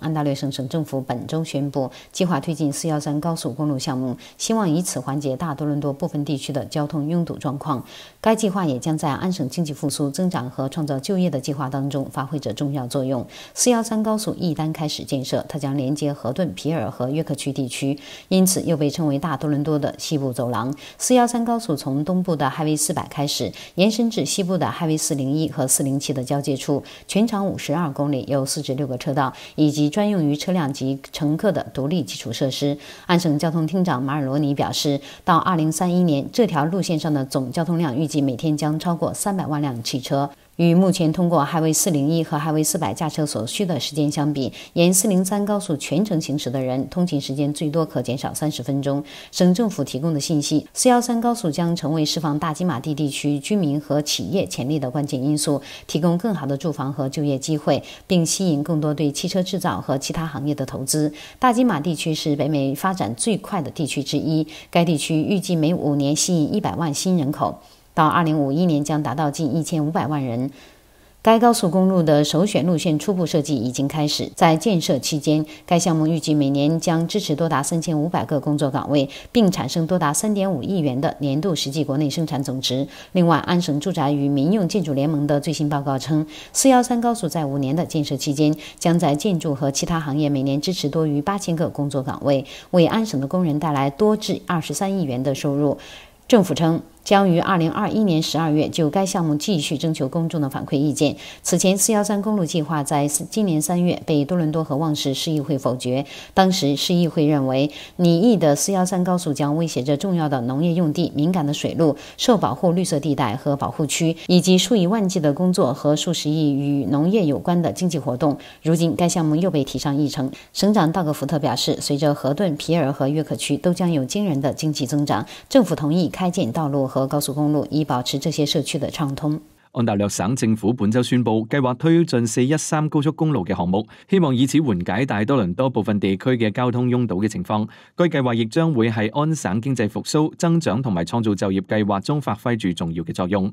安大略省省政府本周宣布，计划推进四幺三高速公路项目，希望以此缓解大多伦多部分地区的交通拥堵状况。该计划也将在安省经济复苏、增长和创造就业的计划当中发挥着重要作用。四幺三高速一旦开始建设，它将连接河顿、皮尔和约克区地区，因此又被称为大多伦多的西部走廊。四幺三高速从东部的哈维四百开始，延伸至西部的哈维四零一和四零七的交界处，全长五十二公里，有四至六个车道，以及。专用于车辆及乘客的独立基础设施。安省交通厅长马尔罗尼表示，到2031年，这条路线上的总交通量预计每天将超过300万辆汽车。与目前通过海威四零一和海威四百驾车所需的时间相比，沿四零三高速全程行驶的人，通勤时间最多可减少三十分钟。省政府提供的信息：四幺三高速将成为释放大金马地地区居民和企业潜力的关键因素，提供更好的住房和就业机会，并吸引更多对汽车制造和其他行业的投资。大金马地区是北美发展最快的地区之一，该地区预计每五年吸引一百万新人口。到二零五一年将达到近一千五百万人。该高速公路的首选路线初步设计已经开始。在建设期间，该项目预计每年将支持多达三千五百个工作岗位，并产生多达三点五亿元的年度实际国内生产总值。另外，安省住宅与民用建筑联盟的最新报告称，四幺三高速在五年的建设期间，将在建筑和其他行业每年支持多于八千个工作岗位，为安省的工人带来多至二十三亿元的收入。政府称。将于二零二一年十二月就该项目继续征求公众的反馈意见。此前，四幺三公路计划在今年三月被多伦多和旺市市议会否决。当时，市议会认为，拟议的四幺三高速将威胁着重要的农业用地、敏感的水路、受保护绿色地带和保护区，以及数以万计的工作和数十亿与农业有关的经济活动。如今，该项目又被提上议程。省长道格·福特表示，随着河顿、皮尔和约克区都将有惊人的经济增长，政府同意开建道路和。和高速公路以保持这些社区的畅通。安大略省政府本周宣布，计划推进四一三高速公路嘅项目，希望以此缓解大多伦多部分地区嘅交通拥堵嘅情况。该计划亦将会喺安省经济复苏、增长同埋创造就业计划中发挥住重要嘅作用。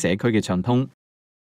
社区嘅畅通。